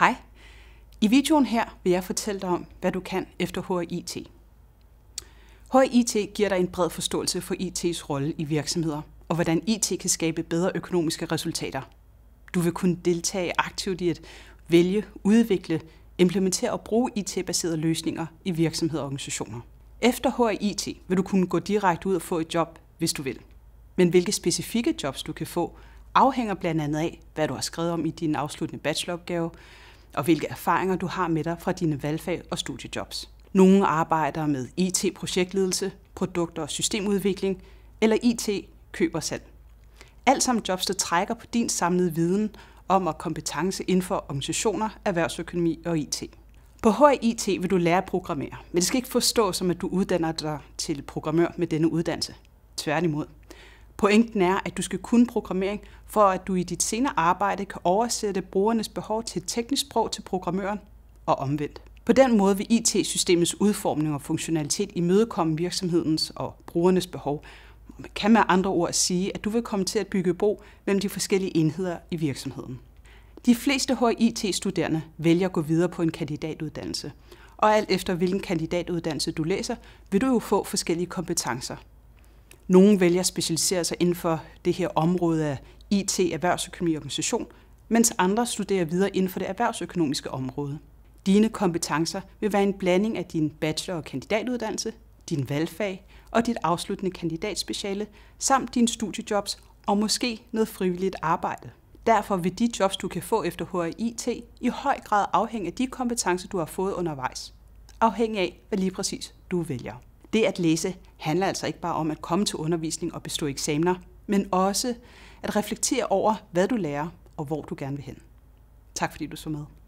Hej. I videoen her vil jeg fortælle dig om, hvad du kan efter HIT. HIT giver dig en bred forståelse for IT's rolle i virksomheder, og hvordan IT kan skabe bedre økonomiske resultater. Du vil kunne deltage aktivt i at vælge, udvikle, implementere og bruge IT-baserede løsninger i virksomheder og organisationer. Efter HIT vil du kunne gå direkte ud og få et job, hvis du vil. Men hvilke specifikke jobs du kan få, afhænger blandt andet af, hvad du har skrevet om i din afsluttende bacheloropgave, og hvilke erfaringer du har med dig fra dine valgfag og studiejobs. Nogle arbejder med IT-projektledelse, produkter og systemudvikling, eller IT køber salg. Alt sammen jobs, der trækker på din samlede viden om og kompetence inden for organisationer, erhvervsøkonomi og IT. På HIT vil du lære at programmere, men det skal ikke forstås som, at du uddanner dig til programmør med denne uddannelse. Tværtimod. Pointen er, at du skal kunne programmering, for at du i dit senere arbejde kan oversætte brugernes behov til et teknisk sprog til programmøren og omvendt. På den måde vil IT-systemets udformning og funktionalitet imødekomme virksomhedens og brugernes behov. Man kan med andre ord sige, at du vil komme til at bygge bro mellem de forskellige enheder i virksomheden. De fleste HIT-studerende vælger at gå videre på en kandidatuddannelse, og alt efter hvilken kandidatuddannelse du læser, vil du jo få forskellige kompetencer. Nogle vælger at specialisere sig inden for det her område af IT, erhvervsøkonomi og organisation, mens andre studerer videre inden for det erhvervsøkonomiske område. Dine kompetencer vil være en blanding af din bachelor- og kandidatuddannelse, din valgfag og dit afsluttende kandidatspeciale, samt dine studiejobs og måske noget frivilligt arbejde. Derfor vil de jobs, du kan få efter HRIT, i høj grad afhænge af de kompetencer, du har fået undervejs. Afhængig af, hvad lige præcis du vælger. Det at læse handler altså ikke bare om at komme til undervisning og bestå eksamener, men også at reflektere over, hvad du lærer og hvor du gerne vil hen. Tak fordi du så med.